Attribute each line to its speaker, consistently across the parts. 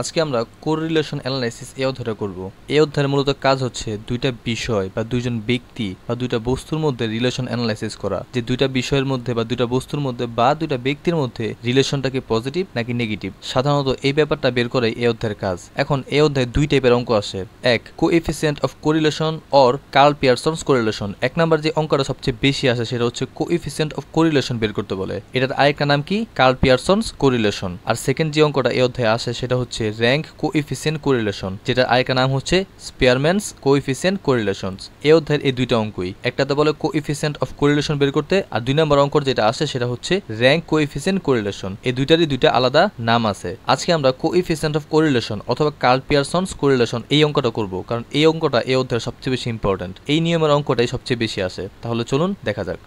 Speaker 1: আজকে আমরা correlation analysis এ অধ্যায়টা করব এই অধ্যায়ের মূলত কাজ হচ্ছে দুইটা বিষয় বা দুইজন ব্যক্তি বা দুইটা বস্তুর মধ্যে রিলেশন অ্যানালাইসিস করা যে দুইটা বিষয়ের মধ্যে বা দুইটা বস্তুর মধ্যে বা দুইটা ব্যক্তির মধ্যে রিলেশনটাকে পজিটিভ নাকি নেগেটিভ সাধারণত এই ব্যাপারটা বের করে এই অধ্যায়ের কাজ এখন এই অধ্যায়ে দুই টাইপের অঙ্ক আসে এক coefficient of correlation or Karl Pearson's correlation এক নাম্বার যে অঙ্কটা সবচেয়ে বেশি আসে সেটা হচ্ছে কোএফিসিয়েন্ট অফ কোরিলেশন বের করতে বলে এটার আরেকটা নাম কি কার্ল পিয়ারসনস কোরিলেশন আর সেকেন্ড যে অঙ্কটা এই অধ্যায়ে আসে সেটা হচ্ছে র্যাঙ্ক কোইফিসিয়েন্ট কোরিলেশন যেটা আরেকটা নাম হচ্ছে স্পেয়ারম্যানস কোইফিসিয়েন্ট কোরিলেশনস এই অধ্যায়ের এই দুইটা অঙ্কই একটাতে বলে কোইফিসিয়েন্ট অফ কোরিলেশন বের করতে আর দুই নম্বর অঙ্ক যেটা আসে সেটা হচ্ছে র্যাঙ্ক কোইফিসিয়েন্ট কোরিলেশন এই দুইটারই দুইটা আলাদা নাম আছে আজকে আমরা কোইফিসিয়েন্ট অফ কোরিলেশন অথবা কার্ল পিয়ারসনস কোরিলেশন এই অঙ্কটা করব কারণ এই অঙ্কটা এই অধ্যায়ের সবচেয়ে বেশি ইম্পর্ট্যান্ট এই নিয়মের অঙ্কটাই সবচেয়ে বেশি আসে তাহলে চলুন দেখা যাক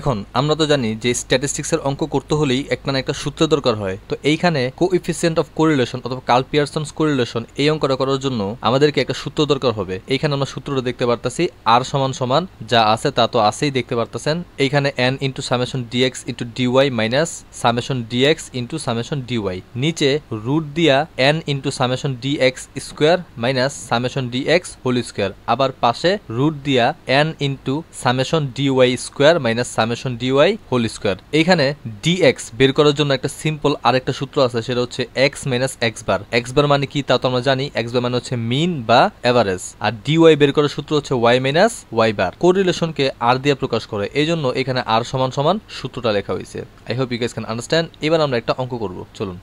Speaker 1: এখন আমরা তো জানি যে স্ট্যাটিস্টিক্সের অঙ্ক করতে হলেই একটা না একটা সূত্র দরকার হয় তো এইখানে কো ইফিসিয়েন্ট অফ কোরিলেশন অথবা কার্ল পিয়ারসনস কোরিলেশন এই অঙ্কটা করার জন্য আমাদেরকে একটা সূত্র দরকার হবে এইখানে আমরা সূত্রটা দেখতে পারতাছি আর সমান সমান যা আছে তা তো আছেই দেখতে পারতেছেন এইখানে N into summation dx into dy minus summation dx into summation dy নিচে রুট দিয়া N into summation dx square minus summation dx whole square আবার পাশে রুট দিয়া N into summation dy square minus summation dy whole square এইখানে dx বের করার জন্য একটা সিম্পল আরেকটা সূত্র আছে সেটা হচ্ছে x minus x bar x bar মানে কি তা তো আমরা জানি এক্স বার মানে হচ্ছে মিন বা এভারেজ আর ডিওয়াই বের করার সূত্র হচ্ছে ওয়াই মাইনাস ওয়াই বার কোরিলেশনকে আর দিয়ে প্রকাশ করে এই জন্য এখানে আর সমান সমান সূত্রটা লেখা হয়েছে I hope you guys can understand এবার আমরা একটা অঙ্ক করব চলুন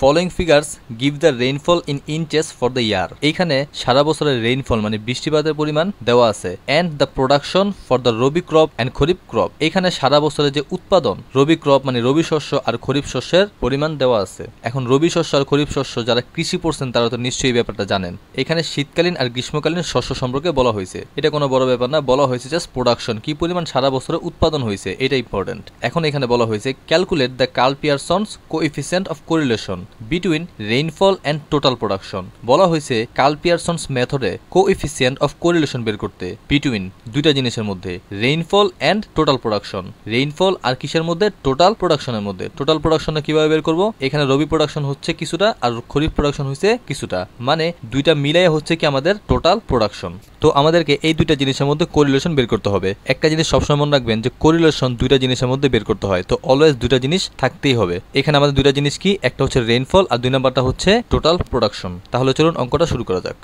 Speaker 1: following figures give the rainfall in inches for the year এইখানে সারা বছরের রেইনফল মানে বৃষ্টিপাতের পরিমাণ দেওয়া আছে and the production for the rabi crop and kharif crop এখানে সারা বছরের যে উৎপাদন রবি ক্রপ মানে রবি শস্য আর খরিফ শস্যের পরিমাণ দেওয়া আছে এখন রবি শস্য আর খরিফ শস্য যারা কৃষি পড়ছেন তারা তো নিশ্চয়ই ব্যাপারটা জানেন এখানে শীতকালীন আর গ্রীষ্মকালীন শস্য সম্পর্কে বলা হয়েছে এটা কোনো বড় ব্যাপার না বলা হয়েছে জাস্ট প্রোডাকশন কি পরিমাণ সারা বছরে উৎপাদন হয়েছে এটা ইম্পর্টেন্ট এখন এখানে বলা হয়েছে calculate the Karl Pearson's of correlation relation between rainfall and total production বলা হয়েছে কাল পিয়ারসনস মেথডে কোএফিসিয়েন্ট অফ কোরিলেশন বের করতে বিটুইন দুইটা জিনিসের মধ্যে rainfall and total production rainfall আর কিসের মধ্যে টোটাল প্রোডাকশনের মধ্যে টোটাল প্রোডাকশনটা কিভাবে বের করবো এখানে রবি প্রোডাকশন হচ্ছে কিছুটা আর খরিফ প্রোডাকশন হয়েছে কিছুটা মানে দুইটা মিলাই হচ্ছে কি আমাদের টোটাল প্রোডাকশন তো আমাদেরকে এই দুইটা জিনিসের মধ্যে কোরিলেশন বের করতে হবে একটা জিনিস সবসময় মনে রাখবেন যে কোরিলেশন দুইটা জিনিসের মধ্যে বের করতে হয় তো অলওয়েজ দুইটা জিনিস থাকতেই হবে এখানে আমাদের দুইটা জিনিস কি একটা হচ্ছে রেইনফল আর দুই নাম্বারটা হচ্ছে টোটাল প্রোডাকশন তাহলে চলুন অঙ্কটা শুরু করা যাক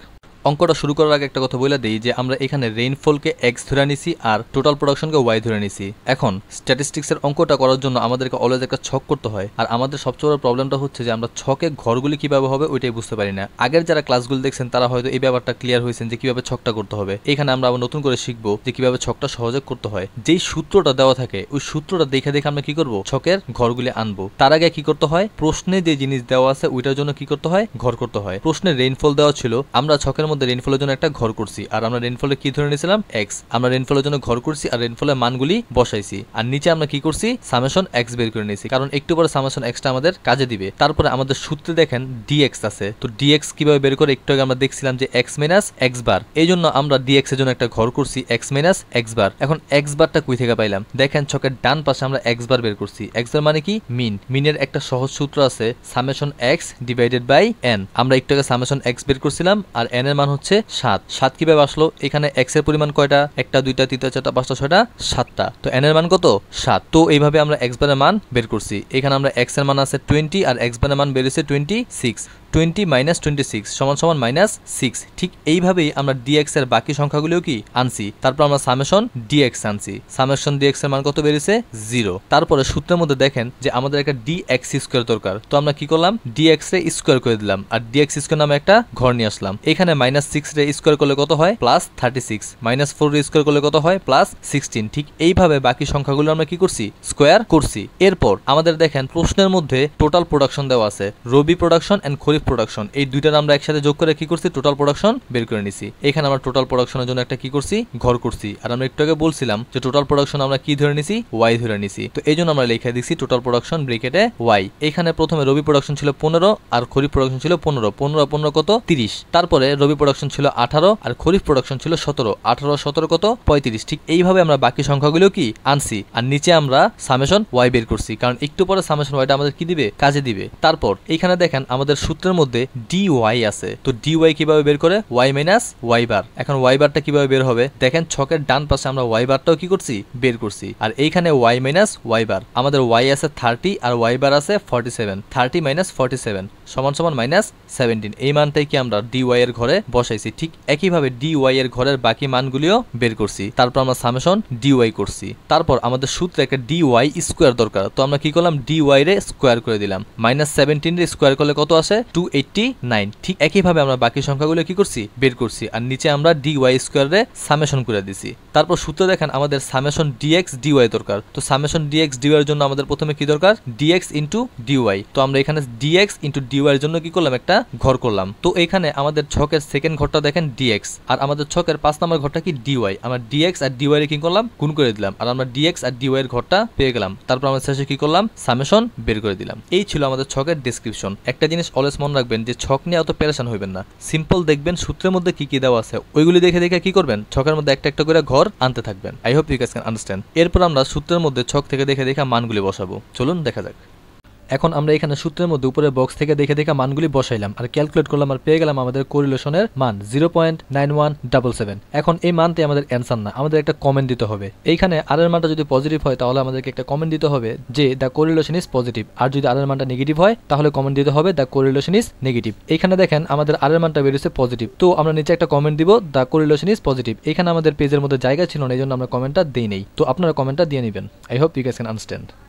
Speaker 1: অঙ্কটা শুরু করার আগে একটা কথা বলে দিই যে আমরা এখানে রেইনফলকে এক্স ধরে নিছি আর টোটাল প্রোডাকশনকে ওয়াই ধরে নিছি এখন স্ট্যাটিস্টিক্সের অঙ্কটা করার জন্য আমাদেরকে অলওয়েজ একটা ছক করতে হয় আর আমাদের সবচেয়ে বড় প্রবলেমটা হচ্ছে যে আমরা ছকে ঘরগুলি কিভাবে হবে ওইটাই বুঝতে পারি না আগের যারা ক্লাসগুলো দেখছেন তারা হয়তো এই ব্যাপারটা ক্লিয়ার হয়েছেন যে কিভাবে ছকটা করতে হবে এখানে আমরা আবার নতুন করে শিখবো যে কিভাবে ছকটা সহজে করতে হয় যেই সূত্রটা দেওয়া থাকে ওই সূত্রটা দেখে দেখে আমরা কি করব ছকের ঘরগুলি আনবো তার আগে কি করতে হয় প্রশ্নে যে জিনিস দেওয়া আছে ওইটার জন্য কি করতে হয় ঘর করতে হয় প্রশ্নে রেইনফল দেওয়া ছিল আমরা ছকের মধ্যে রেনফলের জন্য একটা ঘর করছি আর আমরা রেনফলে কি ধরে নিয়েছিলাম এক্স আমরা রেনফলের জন্য ঘর করছি আর রেনফলের মানগুলি বসাইছি আর নিচে আমরা কি করছি সামেশন এক্স বের করে নিয়েছি কারণ একটু পরে সামেশন এক্সটা আমাদের কাজে দিবে তারপরে আমাদের সূত্রে দেখেন ডিএক্স আছে তো ডিএক্স কিভাবে বের করে একটু আগে আমরা দেখছিলাম যে এক্স মাইনাস এক্স বার এই জন্য আমরা ডিএক্স এর জন্য একটা ঘর করছি এক্স মাইনাস এক্স বার এখন এক্স বারটা কুই থেকে পাইলাম দেখেন ছকের ডান পাশে আমরা এক্স বার বের করছি এক্স বার মানে কি মিন মিনের একটা সহজ সূত্র আছে summation x divided by N আমরা একটু আগে সামেশন এক্স বের করছিলাম আর এন এর মান মান হচ্ছে সাত সাত কিভাবে আসলো এখানে এক্স এর পরিমাণ কয়টা একটা দুইটা তিনটা চারটা পাঁচটা ছয়টা সাতটা তো এন এর মান কত সাত তো এইভাবে আমরা এক্স বারের মান বের করছি এখানে আমরা এক্স এর মান আছে টোয়েন্টি আর এক্স বারের মান বেরিয়েছে twenty six twenty minus twenty six সমান সমান মাইনাস সিক্স ঠিক এইভাবেই আমরা ডিএক্স এর বাকি সংখ্যাগুলিও কি আনছি তারপর আমরা সামেশন ডিএক্স আনছি সামেশন ডিএক্স এর মান কত বেরিয়েছে জিরো তারপরে সূত্রের মধ্যে দেখেন যে আমাদের একটা ডিএক্স স্কোয়ার দরকার তো আমরা কি করলাম ডিএক্স রে স্কোয়ার করে দিলাম আর ডিএক্স স্কোয়ার নামে একটা ঘর নিয়ে আসলাম এখানে মাইনাস মাইনাস সিক্সটা স্কোয়ার করলে কত হয় plus thirty six minus four square করলে কত হয় প্লাস সিক্সটিন ঠিক এইভাবে বাকি সংখ্যাগুলো আমরা কি করছি স্কোয়ার করছি এরপর আমাদের দেখেন প্রশ্নের মধ্যে টোটাল প্রোডাকশন দেওয়া আছে rabi production and kharif production এই দুইটা আমরা একসাথে যোগ করে কি করছি টোটাল প্রোডাকশন বের করে নিছি এখানে আমরা টোটাল প্রোডাকশনের জন্য একটা কি করছি ঘর করছি আর আমরা একটু আগে বলছিলাম যে টোটাল প্রোডাকশন আমরা কি ধরে নিছি ওয়াই ধরে নিছি তো এই জন্য আমরা লিখে দিচ্ছি টোটাল প্রোডাকশন ব্রিকেটে ওয়াই এখানে প্রথমে রবি প্রোডাকশন ছিল পনেরো আর খরিফ প্রোডাকশন ছিল পনেরো পনেরো পনেরো কত তিরিশ তারপরে রবি প্রোডাকশন ছিল আঠারো আর খরিফ প্রোডাকশন ছিল সতেরো আঠারো সতেরো কত পঁয়ত্রিশ ঠিক এইভাবে আমরা বাকি সংখ্যাগুলো কি আনছি আর নিচে আমরা সামেশন ওয়াই বের করছি কারণ একটু পরে সামেশন ওয়াইটা আমাদের কি দিবে কাজে দিবে তারপর এইখানে দেখেন আমাদের সূত্রের মধ্যে ডি ওয়াই আছে তো ডি ওয়াই কিভাবে বের করে ওয়াই মাইনাস ওয়াই বার এখন ওয়াই বারটা কিভাবে বের হবে দেখেন ছকের ডান পাশে আমরা ওয়াই বারটাও কি করছি বের করছি আর এইখানে ওয়াই মাইনাস ওয়াই বার আমাদের ওয়াই আছে থার্টি আর ওয়াই বার আছে forty seven thirty minus forty seven সমান সমান মাইনাস সেভেন্টিন এই মানটাই কি আমরা ডি ওয়াই এর ঘরে বসাইছি ঠিক একইভাবে ডিওয়াই এর ঘরের বাকি মানগুলিও বের করছি তারপর আমরা সামেশন ডিওয়াই করছি তারপর আমাদের সূত্রে একটা ডিওয়াই স্কোয়ার দরকার তো আমরা কি করলাম ডিওয়াই রে স্কোয়ার করে দিলাম মাইনাস সেভেন্টিন রে স্কোয়ার করলে কত আসে টু এইটটি নাইন ঠিক একইভাবে আমরা বাকি সংখ্যাগুলো কি করছি বের করছি আর নিচে আমরা ডিওয়াই স্কোয়ার রে সামেশন করে দিছি তারপর সূত্রে দেখেন আমাদের সামেশন ডিএক্স ডিওয়াই দরকার তো সামেশন ডিএক্স ডিওয়াই এর জন্য আমাদের প্রথমে কি দরকার ডিএক্স ইন্টু ডিওয়াই তো আমরা এখানে ডিএক্স ইন্টু ডিওয়াই এর জন্য কি করলাম একটা ঘর করলাম তো এখানে আমাদের ছকের সেকেন্ড ঘরটা দেখেন ডিএক্স আর আমাদের ছকের পাঁচ নম্বর ঘরটা কি ডিওয়াই আমরা ডিএক্স আর ডিওয়াই কি করলাম গুণ করে দিলাম আর আমরা ডিএক্স আর ডিওয়াই এর ঘরটা পেয়ে গেলাম তারপর আমরা শেষে কি করলাম সামেশন বের করে দিলাম এই ছিল আমাদের ছকের ডিসক্রিপশন একটা জিনিস অলওয়েজ মনে রাখবেন যে ছক নিয়ে অত পেরেশান হবেন না সিম্পল দেখবেন সূত্রের মধ্যে কি কি দেওয়া আছে ওইগুলি দেখে দেখে কি করবেন ছকের মধ্যে একটা একটা করে ঘর আনতে থাকবেন I hope you can understand এরপর আমরা সূত্রের মধ্যে ছক থেকে দেখে দেখে মানগুলি বসাবো চলুন দেখা যাক এখন আমরা এখানে সূত্রের মধ্যে উপরে বক্স থেকে দেখে দেখে মানগুলি বসাইলাম আর ক্যালকুলেট করলাম আর পেয়ে গেলাম আমাদের কোরিলেশনের মান zero point nine one double seven এখন এই মানতে আমাদের অ্যান্সার না আমাদের একটা কমেন্ট দিতে হবে এইখানে আরের মানটা যদি পজিটিভ হয় তাহলে আমাদেরকে একটা কমেন্ট দিতে হবে যে দ্য কোরিলেশন ইজ পজিটিভ আর যদি আরের মানটা নেগেটিভ হয় তাহলে কমেন্ট দিতে হবে দ্য কোরিলেশন ইজ নেগেটিভ এখানে দেখেন আমাদের আরের মানটা বেরোছে পজিটিভ তো আমরা নিচে একটা কমেন্ট দিব দ্য কোরিলেশন ইজ পজিটিভ এখানে আমাদের পেজের মধ্যে জায়গা ছিল না এই জন্য আমরা কমেন্টটা দিই নেই তো আপনারা কমেন্টটা দিয়ে নেবেন I hope you can understand